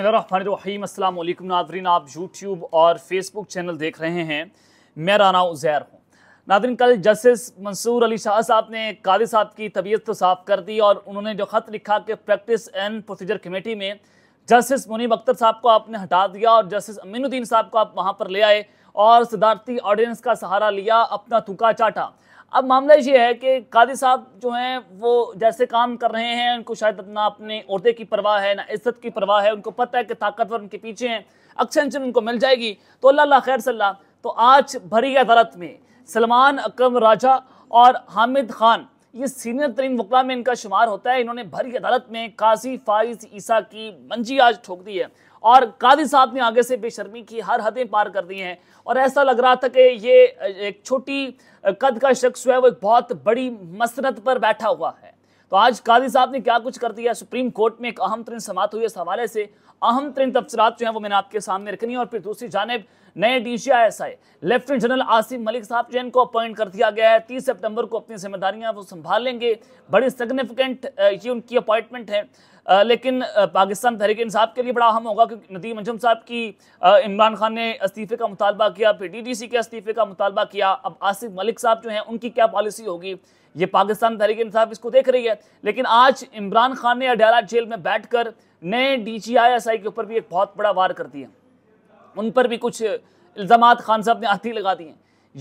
बसमीम अल्लाम नादरीन आप यूट्यूब और फेसबुक चैनल देख रहे हैं मैं राना उजैर हूँ नादरीन कल जस्टिस मंसूर अली शाह साहब ने कादी साहब की तबीयत तो साफ़ कर दी और उन्होंने जो ख़त लिखा कि प्रैक्टिस एंड प्रोसीजर कमेटी में जस्टिस मुनीब अख्तर साहब को आपने हटा दिया और जस्टिस अमीनुद्दीन साहब को आप वहाँ पर ले आए और सदारती ऑडियंस का सहारा लिया अपना तुका चाटा अब मामला ये है कि कादी साहब जो हैं वो जैसे काम कर रहे हैं उनको शायद ना अपने औरतें की परवाह है ना इज्जत की परवाह है उनको पता है कि ताकतवर उनके पीछे हैं अक्सर उनको मिल जाएगी तो अल्लाह खैर सल्ला तो आज भरी अदालत में सलमान अकरम राजा और हामिद खान ये सीनियर तरीन वकला में इनका शुमार होता है इन्होंने भरी अदालत में काजी फाइज ईसा की मंजी आज ठोक दी है और कादी साहब ने आगे से बेशर्मी की हर हदें पार कर दी हैं और ऐसा लग रहा था कि ये एक छोटी कद का शख्स है वो एक बहुत बड़ी मसरत पर बैठा हुआ है तो आज काजी साहब ने क्या कुछ कर दिया सुप्रीम कोर्ट में एक अहम तरीन समात हुई इस हवाले से अहम तरीन तबसरात जो है वो मैंने आपके सामने रखनी है और फिर दूसरी जानब नए D G I S I lieutenant general Asif Malik साहब जो इनको अपॉइंट कर दिया गया है तीस सितंबर को अपनी जिम्मेदारियां वो संभाल लेंगे बड़ी सिग्निफिकेंट ये उनकी अपॉइंटमेंट है लेकिन पाकिस्तान तहरीक इंसाफ के लिए बड़ा अहम होगा क्योंकि नदीम अंजम साहब की इमरान खान ने इस्तीफे का मुतालबा किया फिर डी डी सी के इस्तीफे का मुतालबा किया अब आसिफ मलिक साहब जो हैं उनकी क्या पॉलिसी होगी ये पाकिस्तान तहरीक इंसाफ इसको देख रही है लेकिन आज इमरान खान ने अड्याला जेल में बैठकर नए डी जी आई एस आई के ऊपर भी एक बहुत बड़ा वार कर दिया उन पर भी कुछ इल्ज़ाम खान साहब ने आती लगा दिए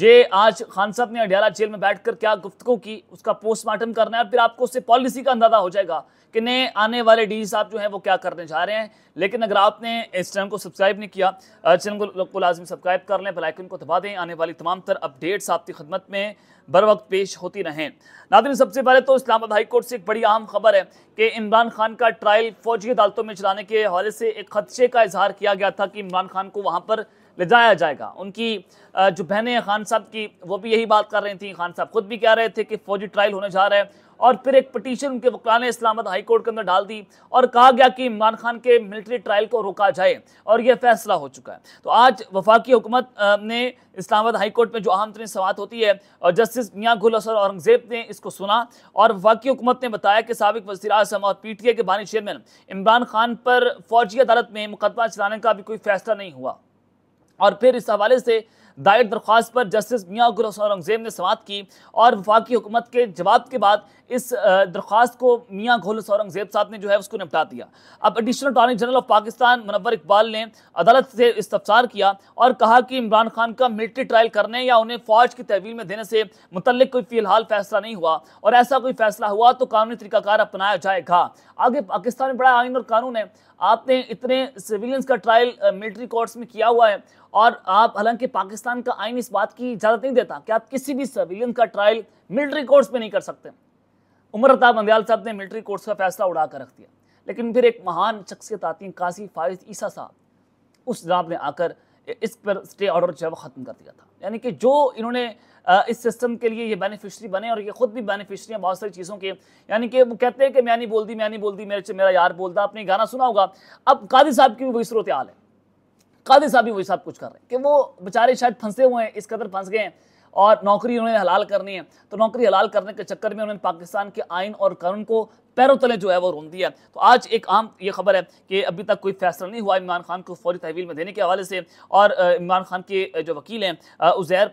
ये आज खान साहब ने अडियाला जेल में बैठकर क्या गुफ्तु की उसका पोस्टमार्टम करना है फिर आपको उससे पॉलिसी का अंदाजा हो जाएगा कि नए आने वाले डी साहब जो हैं वो क्या करने जा रहे हैं लेकिन अगर आपने इस चैनल को सब्सक्राइब नहीं किया चैनल को, को लाजमी सब्सक्राइब कर लें बेलाइकन को दबा दें आने वाली तमाम तर अपडेट्स आपकी खदमत में बर वक्त पेश होती रहें नादिन सबसे पहले तो इस्लामाबाद हाई कोर्ट से एक बड़ी अहम खबर है कि इमरान खान का ट्रायल फौजी अदालतों में चलाने के हवाले से एक खदशे का इजहार किया गया था कि इमरान खान को वहाँ पर ले जाया जाएगा उनकी जो बहनें हैं खान साहब की वो भी यही बात कर रही थी खान साहब खुद भी कह रहे थे कि फौजी ट्रायल होने जा रहा है और फिर एक पटिशन उनके वकला ने इस्लामाबाद हाई कोर्ट के अंदर डाल दी और कहा गया कि इमरान खान के मिलिट्री ट्रायल को रोका जाए और यह फैसला हो चुका है तो आज वफाकी हुकूमत ने इस्लामाबाद हाई कोर्ट में जो अहम तरीन सवात होती है और जस्टिस मियाँ गुल असर औरंगजेब ने इसको सुना और वफाकी हुकूमत ने बताया कि सबक वजी अजम और पी टी आई के बानी चेयरमैन इमरान खान पर फौजी अदालत में मुकदमा चलाने का भी कोई फैसला नहीं हुआ और फिर इस हवाले से दायर दरख्वास्त पर जस्टिस मियाँ गुलहसन औरंगजेब ने समात की और वफाकी हुकूमत के जवाब के बाद इस दरख्वास्त को मियाँ घोलस औरंगजेब साहब ने जो है उसको निपटा दिया अब additional attorney general of Pakistan Munawar Iqbal ने अदालत से इस्तफसार किया और कहा कि इमरान खान का मिलिट्री ट्रायल करने या उन्हें फौज की तहवील में देने से मुतल कोई फिलहाल फैसला नहीं हुआ और ऐसा कोई फैसला हुआ तो कानूनी तरीकाकार अपनाया जाएगा आगे पाकिस्तान में बड़ा आइन और कानून है आपने इतने सिविलियंस का ट्रायल मिलिट्री कोर्ट्स में किया हुआ है और आप हालांकि पाकिस्तान का आइन इस बात की इजाज़त नहीं देता कि आप किसी भी सिविलियन का ट्रायल मिलिट्री कोर्ट्स में नहीं कर सकते उमर अताब अंदयाल साहब ने मिलिट्री कोर्ट्स का फैसला उड़ा कर रख दिया लेकिन फिर एक महान शख्सियत आती है काजी फायद ईसा साहब उस जनाब ने आकर इस पर स्टे ऑर्डर जो है ख़त्म कर दिया था यानी कि जो इन्होंने इस सिस्टम के लिए ये बेनिफिशरी बने और ये खुद भी बेनिफिशरी हैं बहुत सारी चीज़ों के यानी कि वो कहते हैं कि मैं नहीं बोल दी मैं नहीं बोल दी मेरे मेरा यार बोलता आपने गाना सुना होगा अब कादी साहब की भी वही सूरत हाल है कादिर साहब भी वही साहब कुछ कर रहे हैं कि वो बेचारे शायद फंसे हुए हैं इस कदर फंस गए हैं और नौकरी उन्होंने हलाल करनी है तो नौकरी हलाल करने के चक्कर में उन्होंने पाकिस्तान के आइन और कानून को पैरों तले जो है वो रोन दिया तो आज एक आम ये खबर है कि अभी तक कोई फैसला नहीं हुआ इमरान खान को फौरी तहवील में देने के हवाले से और इमरान खान के जो वकील हैं उजैर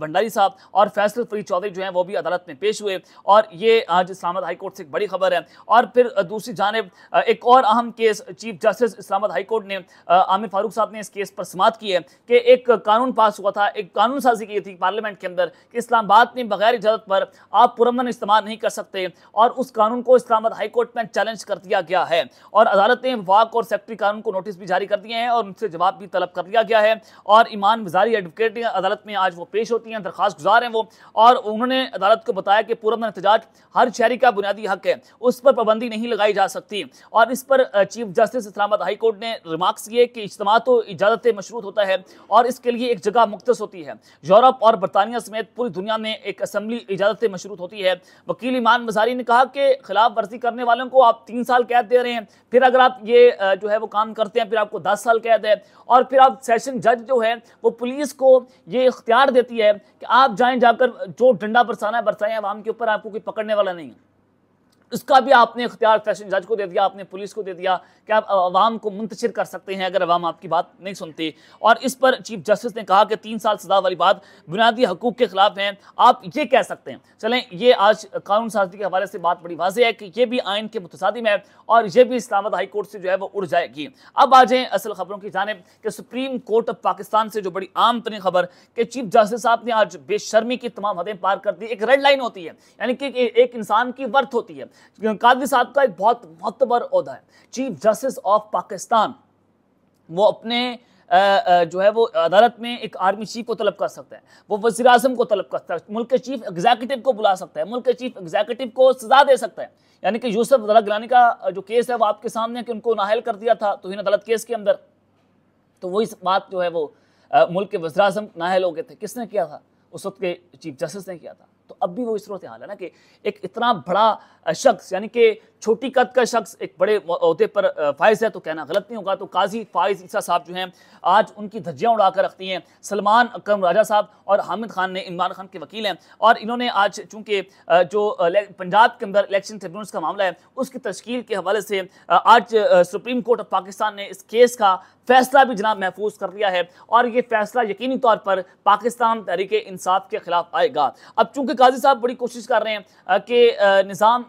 भंडारी साहब और फैसल फरी चौधरी जो हैं वो भी अदालत में पेश हुए और ये आज इस्लामाबाद हाईकोर्ट से एक बड़ी खबर है और फिर दूसरी जानब एक और अहम case chief justice Islamabad high court ने आमिर फारूक साहब ने इस केस पर समात की है कि एक कानून पास हुआ था एक कानून साजी की थी पार्लियामेंट के अंदर कि इस्लामाबाद में बगैर इजाजत पर आप पुरमन इस्तेमाल नहीं कर सकते और उस कानून को इस्लामाबाद इस्लामाबाद हाईकोर्ट में चैलेंज कर दिया गया है और अदालत ने विभाग और सेक्रेटरी कानून को नोटिस भी जारी कर दिए हैं और उनसे जवाब भी तलब कर दिया गया है और ईमान मिजारी एडवोकेट अदालत में आज वो पेश होती हैं दरखास्त गुजार हैं वो और उन्होंने अदालत को बताया कि पूर्व एहतजाज हर शहरी का बुनियादी हक है उस पर पाबंदी नहीं लगाई जा सकती और इस पर चीफ जस्टिस इस्लामाबाद हाईकोर्ट ने रिमार्क्स किए कि इज्तम तो इजाजत मशरूत होता है और इसके लिए एक जगह मुख्त होती है यूरोप और बरतानिया समेत पूरी दुनिया में एक असम्बली इजाजत मशरूत होती है वकील ईमान मजारी ने कहा कि खिलाफ वर्जी गलती करने वालों को आप तीन साल कैद दे रहे हैं फिर अगर आप ये जो है वो काम करते हैं फिर आपको दस साल कैद है और फिर आप सेशन जज जो है वो पुलिस को ये इख्तियार देती है कि आप जाए जाकर जो डंडा बरसाना है बरसाएं आवाम के ऊपर आपको कोई पकड़ने वाला नहीं है उसका भी आपने अख्तियार फैशन जज को दे दिया आपने पुलिस को दे दिया कि आप आवाम को मुंतशिर कर सकते हैं अगर आवाम आपकी बात नहीं सुनती और इस पर चीफ जस्टिस ने कहा कि तीन साल सजा वाली बात बुनियादी हकूक के खिलाफ है आप ये कह सकते हैं चलें ये आज कानून साजी के हवाले से बात बड़ी वाजह है कि ये भी आइन के मुतसादिम है और ये भी इस्लामाबाद हाई कोर्ट से जो है वो उड़ जाएगी अब आ जाएँ असल खबरों की जानब कि सुप्रीम कोर्ट ऑफ पाकिस्तान से जो बड़ी आम तरीन खबर कि चीफ जस्टिस साहब ने आज बेशर्मी की तमाम हदें पार कर दी एक रेड लाइन होती है यानी कि एक इंसान की वर्थ होती है कादरी साहब का एक बहुत महत्वपूर्ण अहदा है चीफ जस्टिस ऑफ पाकिस्तान वो अपने जो है वो अदालत में एक आर्मी चीफ को तलब कर सकता है वो वजी अजम को तलब कर सकता है मुल्क के चीफ एग्जीक्यूटिव को बुला सकता है मुल्क के चीफ एग्जीक्यूटिव को सजा दे सकता है यानी कि यूसुफ अदालत गिलानी का जो केस है वो आपके सामने कि उनको नाहल कर दिया था तो इन अदालत केस के अंदर तो वही बात जो है वो मुल्क के वजी अजम नाहल हो गए थे किसने किया था उस वक्त के चीफ जस्टिस ने किया था तो अब भी वो इसरो से हाल है ना कि एक इतना बड़ा शख्स यानी कि छोटी कद का शख्स एक बड़े अहदे पर फायज है तो कहना गलत नहीं होगा तो काजी फायज ईसा साहब जो हैं आज उनकी धज्जियाँ उड़ा कर रखती हैं सलमान अकरम राजा साहब और हामिद खान ने इमरान खान के वकील हैं और इन्होंने आज चूँकि जो पंजाब के अंदर इलेक्शन ट्रिब्यूनल्स का मामला है उसकी तश्कील के हवाले से आज सुप्रीम कोर्ट ऑफ पाकिस्तान ने इस केस का फैसला भी जनाब महफूज कर लिया है और ये फैसला यकीनी तौर पर पाकिस्तान तहरीक इंसाफ के खिलाफ आएगा अब चूंकि काजी साहब बड़ी कोशिश कर रहे हैं कि निज़ाम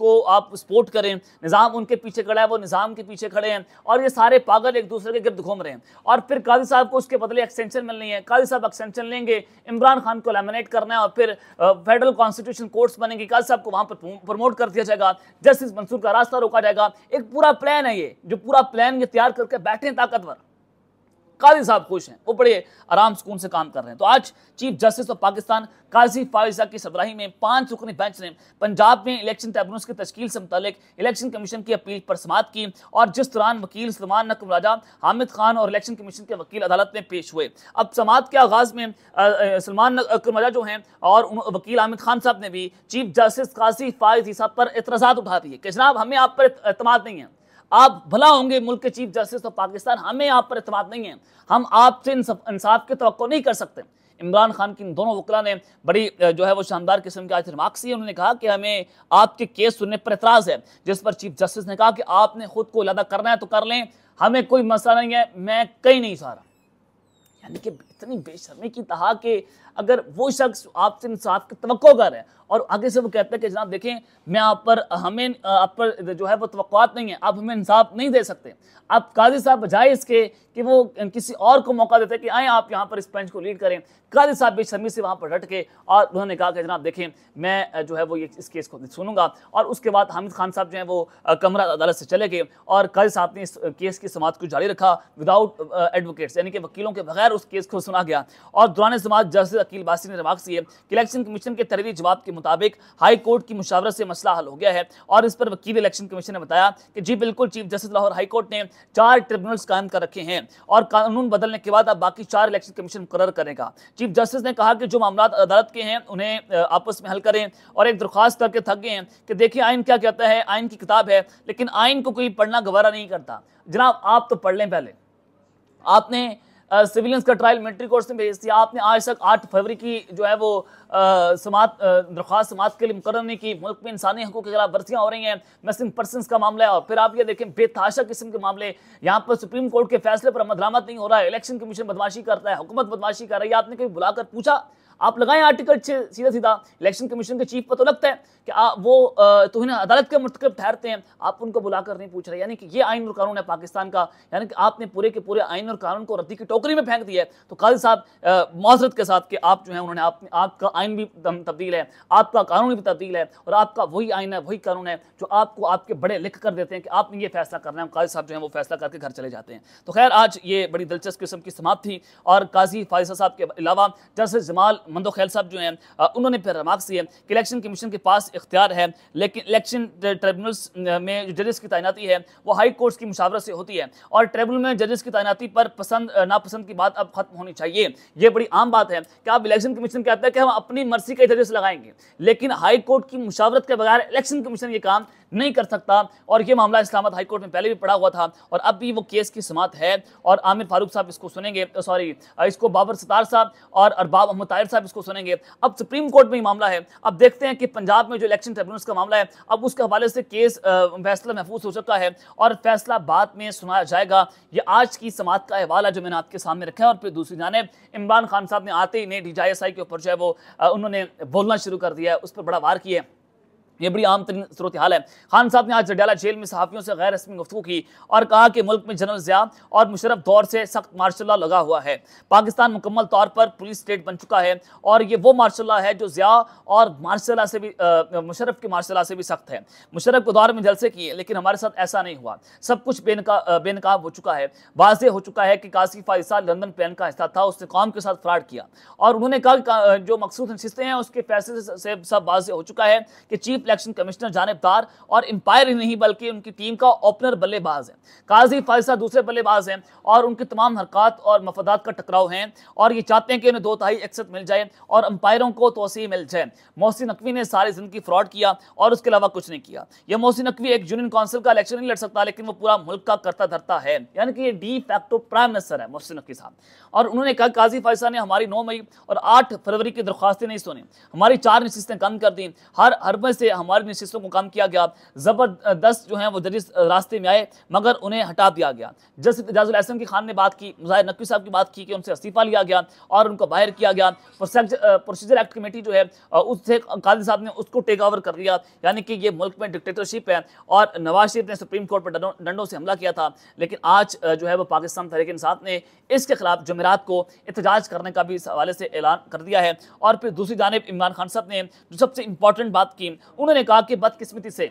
को आप उस सपोर्ट करें निज़ाम उनके पीछे खड़ा है वो निज़ाम के पीछे खड़े हैं और ये सारे पागल एक दूसरे के गिरद घूम रहे हैं और फिर काजी साहब को उसके बदले एक्सटेंशन मिलनी है काजी साहब एक्सटेंशन लेंगे इमरान खान को लेमिनेट करना है और फिर फेडरल कॉन्स्टिट्यूशन कोर्ट्स बनेंगे काजी साहब को वहाँ पर प्रमोट कर दिया जाएगा जस्टिस मंसूर का रास्ता रोका जाएगा एक पूरा प्लान है ये जो पूरा प्लान ये तैयार करके बैठे ताकतवर काजी साहब खुश हैं वो बड़े आराम सुकून से काम कर रहे हैं तो आज chief justice of Pakistan Qazi फारिजा की सरबराही में पांच रुकनी बेंच ने पंजाब में इलेक्शन ट्रिब्यूनल्स की तश्कील से मुतलिक इलेक्शन कमीशन की अपील पर समाप्त की और जिस दौरान वकील सलमान नकम राजा हामिद खान और इलेक्शन कमीशन के वकील अदालत में पेश हुए अब समाप्त के आगाज में सलमान नकम राजा जो हैं और वकील हामिद खान साहब ने भी चीफ जस्टिस काजी फारिजी साहब पर एतराज़ा उठा दिए कि जनाब हमें आप पर अतमाद नहीं है आप भला होंगे मुल्क के चीफ जस्टिस ऑफ पाकिस्तान हमें आप पर अतमाद नहीं है हम आपसे इंसाफ की तो नहीं कर सकते इमरान खान की इन दोनों वकला ने बड़ी जो है वो शानदार किस्म के आज रिमार्क्स दिए उन्होंने कहा कि हमें आपके केस सुनने पर एतराज़ है जिस पर चीफ जस्टिस ने कहा कि आपने खुद को इलादा करना है तो कर लें हमें कोई मसला नहीं है मैं कहीं नहीं सहा यानी कि इतनी बेशर्मी की तहा कि अगर वो शख्स आपसे इंसाफ की तो कर रहे और आगे से वो कहते हैं कि जनाब देखें मैं आप पर हमें आप पर जो है वो तो नहीं है आप हमें इंसाफ नहीं दे सकते आप काजी साहब बजाय इसके कि वो किसी और को मौका देते कि आए आप यहाँ पर इस पंच को लीड करें काजी साहब शर्मी से वहाँ पर रट के और उन्होंने कहा कि जनाब देखें मैं जो है वो ये इस केस को सुनूंगा और उसके बाद हामिद खान साहब जो है वो कमरा अदालत से चले गए और काजी साहब ने इस केस की समात को जारी रखा विदाउट एडवोकेट्स यानी कि वकीलों के बगैर उस केस को सुना गया और दौरान समाज जस्टिस अकील बासी ने रिमार्क्स किए कि इलेक्शन कमीशन के तरवी जवाब के मुताबिक हाई कोर्ट की मुशावरत से मसला हल हो गया है और इस पर वकील इलेक्शन कमीशन ने बताया कि जी बिल्कुल chief justice Lahore high court ने चार ट्रिब्यूनल्स कायम कर रखे हैं और कानून बदलने के बाद अब बाकी चार इलेक्शन कमीशन मुकर करेगा चीफ जस्टिस ने कहा कि जो मामला अदालत के हैं उन्हें आपस में हल करें और एक दरख्वास्त करके थक गए हैं कि देखिए आइन क्या कहता है आइन की किताब है लेकिन आइन को कोई पढ़ना गवारा नहीं करता जनाब आप तो पढ़ लें पहले आपने सिविलियंस का ट्रायल मिलिट्री कोर्ट में भेज दिया आपने आज तक आठ फरवरी की जो है वो समात दरख्वास्त समात के लिए मुकर नहीं की मुल्क में इंसानी हकों के खिलाफ बर्सियाँ हो रही हैं मिसिंग पर्सन का मामला है और फिर आप ये देखें बेतहाशा किस्म के मामले यहाँ पर सुप्रीम कोर्ट के फैसले पर अमद नहीं हो रहा है इलेक्शन कमीशन बदमाशी करता है हुकूमत बदमाशी कर रही है आपने कभी बुलाकर पूछा आप लगाएं आर्टिकल छः सीधा सीधा इलेक्शन कमीशन के चीफ पर तो लगता है कि आ, वो तो इन्हें अदालत के मरतकब ठहरते हैं आप उनको बुलाकर नहीं पूछ रहे यानी कि ये आइन और कानून है पाकिस्तान का यानी कि आपने पूरे के पूरे आइन और कानून को रद्दी की टोकरी में फेंक दिया है तो काजी साहब माजरत के साथ कि आप जो है उन्होंने आप, आपका आइन भी तब्दील है आपका कानून भी तब्दील है और आपका वही आइन है वही कानून है जो आपको आपके बड़े लिख कर देते हैं कि आपने ये फैसला करना है काजी साहब जो है वो फैसला करके घर चले जाते हैं तो खैर आज ये बड़ी दिलचस्प किस्म की समाप्त थी और काजी फाजिल साहब के अलावा जस्टिस जमाल मंदो खैल साहब जो हैं उन्होंने फिर रिमार्क्स दिए कि इलेक्शन कमीशन के पास इख्तियार है लेकिन इलेक्शन ट्रिब्यूनल्स में जो जजेस की तैनाती है वो हाई कोर्ट्स की मुशावरत से होती है और ट्रिब्यूनल में जजेस की तैनाती पर पसंद नापसंद की बात अब खत्म होनी चाहिए यह बड़ी आम बात है कि आप इलेक्शन कमीशन कहते हैं कि हम अपनी मर्जी के जजेस लगाएंगे लेकिन हाई कोर्ट की मुशावरत के बगैर इलेक्शन कमीशन ये काम नहीं कर सकता और ये मामला इस्लामाबाद हाईकोर्ट में पहले भी पड़ा हुआ था और अब भी वो केस की समात है और आमिर फारूक साहब इसको सुनेंगे सॉरी इसको बाबर सतार साहब और अरबाब अहमद ताहिर साहब इसको सुनेंगे अब सुप्रीम कोर्ट में मामला है अब देखते हैं कि पंजाब में जो इलेक्शन ट्रिब्यूनल का मामला है अब उसके हवाले से केस फैसला महफूज हो चुका है और फैसला बाद में सुनाया जाएगा ये आज की समात का हवाला जो मैंने आपके सामने रखा है और फिर दूसरी जाने इमरान खान साहब ने आते ही नहीं डी के ऊपर जो है वो उन्होंने बोलना शुरू कर दिया है उस पर बड़ा वार किया है ये बड़ी आम तरीन सूरत हाल है खान साहब ने आज जडियाला जेल में सहाफ़ियों से गैर रस्मी गुफ्तू की और कहा कि मुल्क में जनरल ज़िया और मुशरफ दौर से सख्त मार्शल लगा हुआ है पाकिस्तान मुकम्मल तौर पर पुलिस स्टेट बन चुका है और ये वो मार्शल है जो ज़िया और मार्शल से भी मुशरफ के मार्शल से भी सख्त है मुशरफ के दौर में जलसे किए लेकिन हमारे साथ ऐसा नहीं हुआ सब कुछ बेनका बेनकाब हो चुका है वाज हो चुका है कि काशी फाइसा लंदन प्लान का हिस्सा था उसने कौम के साथ फ्राड किया और उन्होंने कहा जो मखसूस नशस्तें हैं उसके फैसले से सब वाज हो चुका है कि चीफ इलेक्शन कमिश्नर जानबदार और एम्पायर ही नहीं बल्कि उनकी टीम का ओपनर बल्लेबाज है काजी फायसा दूसरे बल्लेबाज हैं और उनके तमाम हरकत और मफदात का टकराव है और ये चाहते हैं कि उन्हें दो तहाई एक्सत मिल जाए और अंपायरों को तोसी मिल जाए मोहसिन नकवी ने सारी जिंदगी फ्रॉड किया और उसके अलावा कुछ नहीं किया यह मोहसिन नकवी एक यूनियन काउंसिल का इलेक्शन नहीं लड़ सकता लेकिन वो पूरा मुल्क का करता धरता है यानी कि ये डी फैक्टो प्राइम मिनिस्टर है मोहसिन नकवी साहब और उन्होंने कहा काजी फायसा ने हमारी नौ मई और आठ फरवरी की दरख्वास्तें नहीं सुनी हमारी चार नशस्तें कम कर दी हर हरबे से गया हमारे नशिस्तों को काम किया गया ज़बरदस्त जो है वो दरिस रास्ते में आए मगर उन्हें हटा दिया गया जस्ट एजाजुल एजाजुलहसन की खान ने बात की मुजाहिर नकवी साहब की बात की कि उनसे इस्तीफ़ा लिया गया और उनको बाहर किया गया प्रोसीजर एक्ट कमेटी जो है उससे कादिर साहब ने उसको टेक ओवर कर लिया यानी कि ये मुल्क में डिक्टेटरशिप है और नवाज शरीफ ने सुप्रीम कोर्ट पर डंडों से हमला किया था लेकिन आज जो है वो पाकिस्तान तहरीक इंसाफ ने इसके खिलाफ जमेरात को एहतजाज करने का भी इस हवाले से ऐलान कर दिया है और फिर दूसरी जानब इमरान खान साहब ने जो सबसे इंपॉर्टेंट बात की उन उन्होंने कहा कि बदकिस्मती से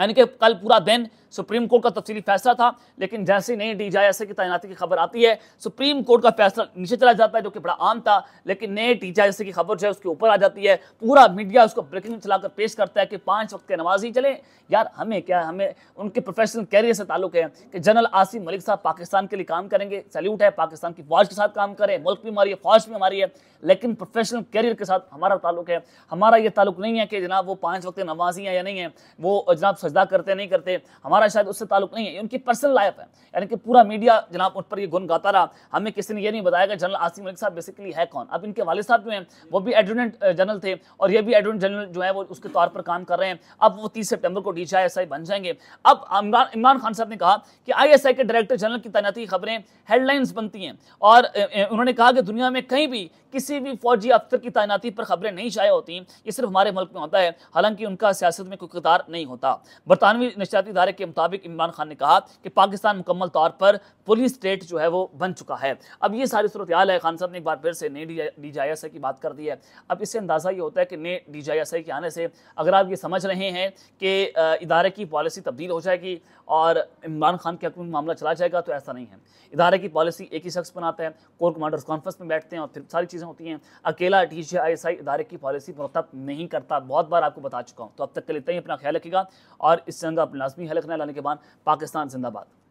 यानी कि कल पूरा दिन सुप्रीम कोर्ट का तफसीली फैसला था लेकिन जैसे नई डी जैसे की तैनाती की खबर आती है सुप्रीम कोर्ट का फैसला नीचे चला जाता है जो कि बड़ा आम था लेकिन नए डी जैसे की खबर जो है उसके ऊपर आ जाती है पूरा मीडिया उसको ब्रेकिंग चलाकर पेश करता है कि पाँच वक्त के नमाजी चले यार हमें क्या हमें उनके प्रोफेशनल कैरियर से ताल्लुक है कि जनरल आसिफ मलिक साहब पाकिस्तान के लिए काम करेंगे सैल्यूट है पाकिस्तान की फौज के साथ काम करें मुल्क भी हमारी है फौज भी हमारी है लेकिन प्रोफेशनल कैरियर के साथ हमारा ताल्लुक है हमारा ये ताल्लुक नहीं है कि जनाब वो पाँच वक्त नमाजी हैं या नहीं है वो जनाब सजदा करते नहीं करते हमारा शायद उससे ताल्लुक नहीं है उनकी पर्सनल लाइफ है यानी कि पूरा मीडिया जनाब उन पर ये गुन गाता रहा हमें किसी ने यह नहीं बताया कि जनरल आसिम मलिक साहब बेसिकली है कौन अब इनके वाले साहब जो हैं वो भी एडवेंट जनरल थे और ये भी एडवेंट जनरल जो है वो उसके तौर पर काम कर रहे हैं अब वो तीस सेप्टेम्बर को डी जी बन जाएंगे अब इमरान इमरान खान साहब ने कहा कि आई के डायरेक्टर जनरल की तैनाती खबरें हेडलाइंस बनती हैं और उन्होंने कहा कि दुनिया में कहीं भी किसी भी फौजी अफसर की तैनाती पर खबरें नहीं शाया होती ये सिर्फ हमारे मुल्क में होता है हालांकि उनका सियासत में कोई किरदार नहीं होता बरतानवी नशियाती इदारे के मुताबिक इमरान खान ने कहा कि पाकिस्तान मुकम्मल तौर पर पुलिस स्टेट जो है वो बन चुका है अब ये सारी सूरत हाल है खान साहब ने एक बार फिर से नए डी जी आई की बात कर दी है अब इससे अंदाज़ा ये होता है कि नए डी जी आई के आने से अगर आप ये समझ रहे हैं कि इदारे की पॉलिसी तब्दील हो जाएगी और इमरान खान के हक में मामला चला जाएगा तो ऐसा नहीं है इदारे की पॉलिसी एक ही शख्स बनाता है कोर कमांडर्स कॉन्फ्रेंस में बैठते हैं और फिर सारी चीज़ें होती हैं अकेला डी जी आई एस आई इदारे की पॉलिसी मुरतब नहीं करता बहुत बार आपको बता चुका हूँ तो अब तक के लिए इतना ही अपना ख्याल रखिएगा और इस जंग अपनी लाजमी न लाने के बाद पाकिस्तान जिंदाबाद